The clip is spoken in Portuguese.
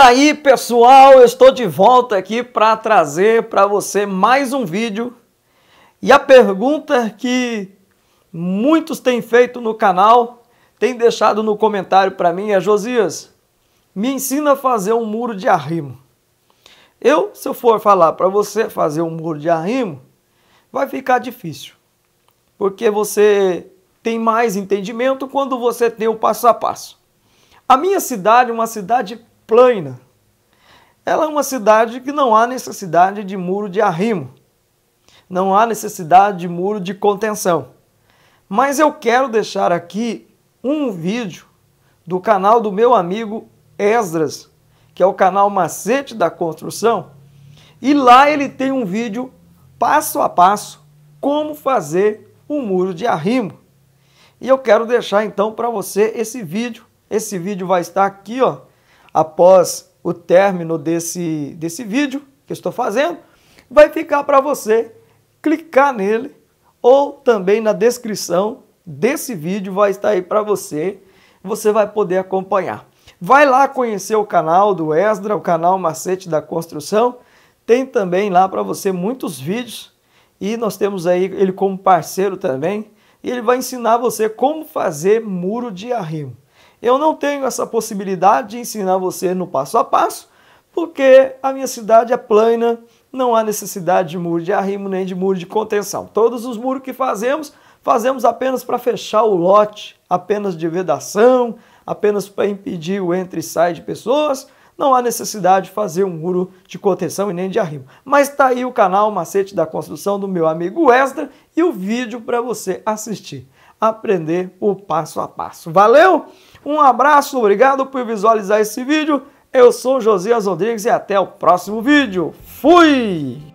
aí pessoal, eu estou de volta aqui para trazer para você mais um vídeo e a pergunta que muitos têm feito no canal, têm deixado no comentário para mim é Josias, me ensina a fazer um muro de arrimo. Eu, se eu for falar para você fazer um muro de arrimo, vai ficar difícil, porque você tem mais entendimento quando você tem o passo a passo. A minha cidade é uma cidade plana. Ela é uma cidade que não há necessidade de muro de arrimo, não há necessidade de muro de contenção. Mas eu quero deixar aqui um vídeo do canal do meu amigo Esdras, que é o canal Macete da Construção, e lá ele tem um vídeo passo a passo como fazer um muro de arrimo. E eu quero deixar então para você esse vídeo. Esse vídeo vai estar aqui, ó, após o término desse, desse vídeo que estou fazendo, vai ficar para você clicar nele ou também na descrição desse vídeo vai estar aí para você, você vai poder acompanhar. Vai lá conhecer o canal do Esdra, o canal Macete da Construção. Tem também lá para você muitos vídeos e nós temos aí ele como parceiro também. E ele vai ensinar você como fazer muro de arrimo. Eu não tenho essa possibilidade de ensinar você no passo a passo, porque a minha cidade é plana, não há necessidade de muro de arrimo nem de muro de contenção. Todos os muros que fazemos, fazemos apenas para fechar o lote, apenas de vedação, apenas para impedir o entre e sai de pessoas não há necessidade de fazer um muro de contenção e nem de arrimo. Mas está aí o canal Macete da Construção do meu amigo Westra e o vídeo para você assistir, aprender o passo a passo. Valeu? Um abraço, obrigado por visualizar esse vídeo. Eu sou Josias Rodrigues e até o próximo vídeo. Fui!